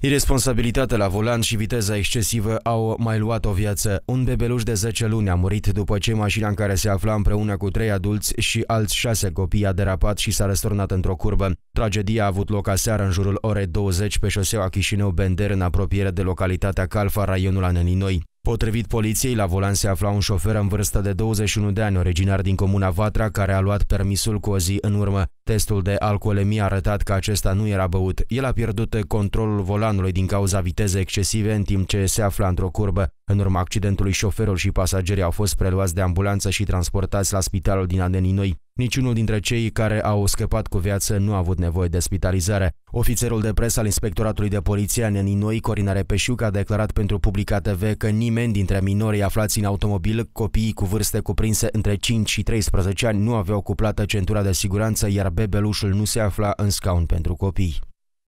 Irresponsabilitatea la volan și viteza excesivă au mai luat o viață. Un bebeluș de 10 luni a murit după ce mașina în care se afla împreună cu trei adulți și alți șase copii a derapat și s-a răsturnat într-o curbă. Tragedia a avut loc aseară în jurul orei 20 pe șoseaua Chișinău-Bender în apropiere de localitatea Calfa, raionul Anăninoi. Potrivit poliției, la volan se afla un șofer în vârstă de 21 de ani, originar din comuna Vatra, care a luat permisul cu o zi în urmă. Testul de alcoolemie a arătat că acesta nu era băut. El a pierdut controlul volanului din cauza vitezei excesive în timp ce se afla într-o curbă. În urma accidentului, șoferul și pasagerii au fost preluați de ambulanță și transportați la spitalul din Adeninoi. Niciunul dintre cei care au scăpat cu viață nu a avut nevoie de spitalizare. Ofițerul de presă al Inspectoratului de Poliție a Noi, Corina Repeșiuc, a declarat pentru Publica TV că nimeni dintre minorii aflați în automobil, copiii cu vârste cuprinse între 5 și 13 ani, nu aveau cuplată centura de siguranță, iar bebelușul nu se afla în scaun pentru copii.